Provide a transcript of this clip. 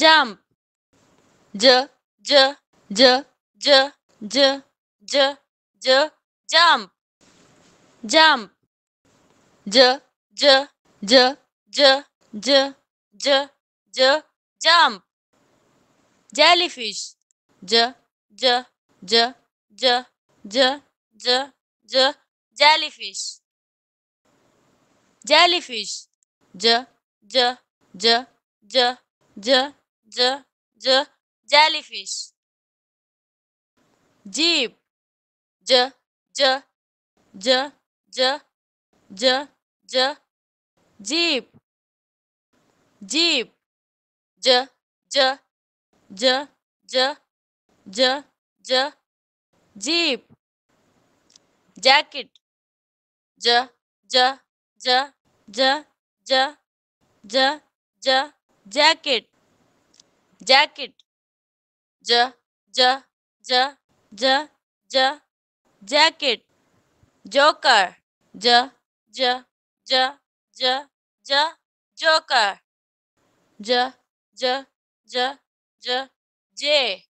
jump j j j j j j j jump jump j j j j j j j jump jellyfish j j j j j j j jellyfish jellyfish j j j j j ज ज jellyfish jeep j j j j j j jeep jeep j j j j j j jeep jacket j j j j j j j jacket jacket ज ज ज ज ज jacket joker ज ज ज ज ज जोकर ज ज ज ज जे